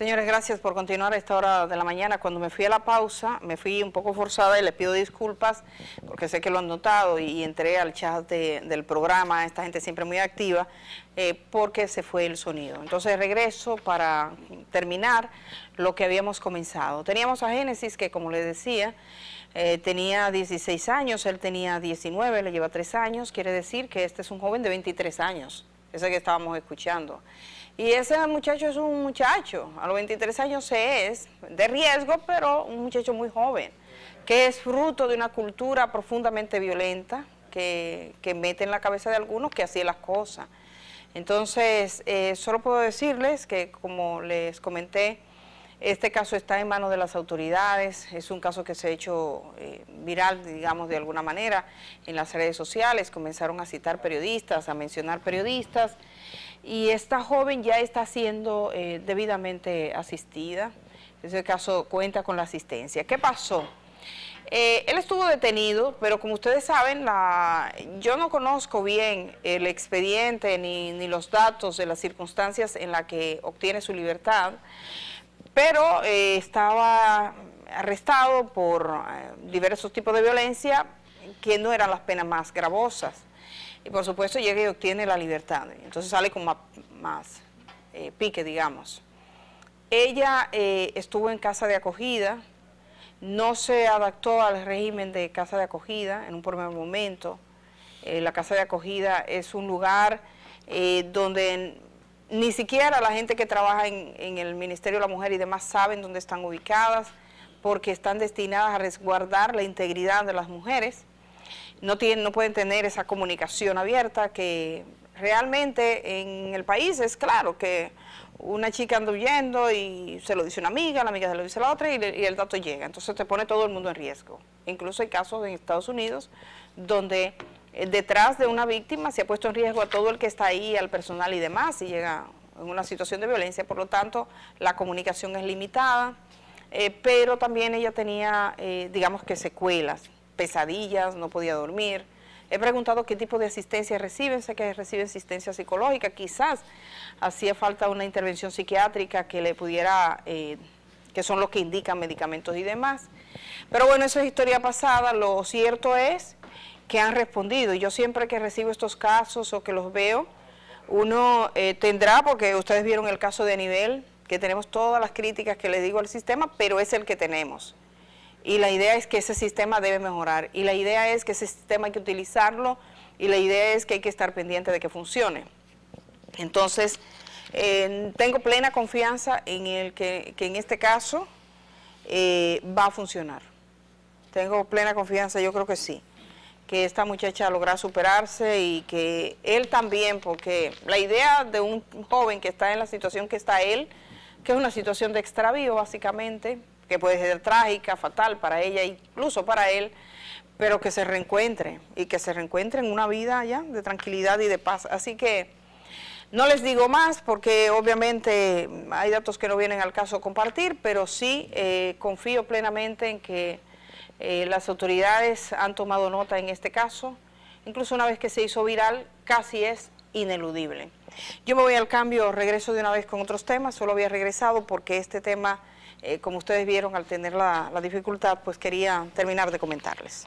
Señores, gracias por continuar a esta hora de la mañana. Cuando me fui a la pausa, me fui un poco forzada y les pido disculpas porque sé que lo han notado y entré al chat del programa, esta gente siempre muy activa, eh, porque se fue el sonido. Entonces regreso para terminar lo que habíamos comenzado. Teníamos a Génesis que, como les decía, eh, tenía 16 años, él tenía 19, le lleva 3 años, quiere decir que este es un joven de 23 años, ese que estábamos escuchando. Y ese muchacho es un muchacho, a los 23 años se es, de riesgo, pero un muchacho muy joven, que es fruto de una cultura profundamente violenta que, mete en la cabeza de algunos que así es las cosas. Entonces, eh, solo puedo decirles que, como les comenté, este caso está en manos de las autoridades, es un caso que se ha hecho eh, viral, digamos, de alguna manera, en las redes sociales, comenzaron a citar periodistas, a mencionar periodistas, y esta joven ya está siendo eh, debidamente asistida. En ese caso cuenta con la asistencia. ¿Qué pasó? Eh, él estuvo detenido, pero como ustedes saben, la, yo no conozco bien el expediente ni, los datos de las circunstancias en las que obtiene su libertad, pero eh, estaba arrestado por diversos tipos de violencia que no eran las penas más gravosas y por supuesto llega y obtiene la libertad. Entonces sale con más, eh, pique, digamos. Ella eh, estuvo en casa de acogida, no se adaptó al régimen de casa de acogida en un primer momento. Eh, la casa de acogida es un lugar donde ni siquiera la gente que trabaja en el Ministerio de la Mujer y demás saben dónde están ubicadas, porque están destinadas a resguardar la integridad de las mujeres no, tienen, no pueden tener esa comunicación abierta que realmente en el país es claro que una chica anda huyendo y se lo dice una amiga, la amiga se lo dice la otra y, el dato llega. Entonces te pone todo el mundo en riesgo. Incluso hay casos en Estados Unidos donde eh, detrás de una víctima se ha puesto en riesgo a todo el que está ahí, al personal y demás, y llega en una situación de violencia. Por lo tanto, la comunicación es limitada, eh, pero también ella tenía, eh, digamos que secuelas pesadillas, no podía dormir. He preguntado qué tipo de asistencia reciben, sé que recibe asistencia psicológica, quizás hacía falta una intervención psiquiátrica que le pudiera, eh, que son los que indican medicamentos y demás. Pero bueno, eso es historia pasada, lo cierto es que han respondido. Yo siempre que recibo estos casos o que los veo, uno eh, tendrá, porque ustedes vieron el caso de Nivel, que tenemos todas las críticas que le digo al sistema, pero es el que tenemos y la idea es que ese sistema debe mejorar y la idea es que ese sistema hay que utilizarlo y la idea es que hay que estar pendiente de que funcione. Entonces, tengo plena confianza en el que, en este caso eh, va a funcionar. Tengo plena confianza, yo creo que sí, que esta muchacha logra superarse y que él también, porque la idea de un joven que está en la situación que está él, que es una situación de extravío básicamente, que puede ser trágica, fatal para ella, incluso para él, pero que se reencuentre y que se reencuentre en una vida ya de tranquilidad y de paz. Así que no les digo más porque obviamente hay datos que no vienen al caso a compartir, pero sí eh, confío plenamente en que eh, las autoridades han tomado nota en este caso. Incluso una vez que se hizo viral, casi es ineludible. Yo me voy al cambio, regreso de una vez con otros temas, solo había regresado porque este tema... Eh, como ustedes vieron al tener la, la dificultad, pues quería terminar de comentarles.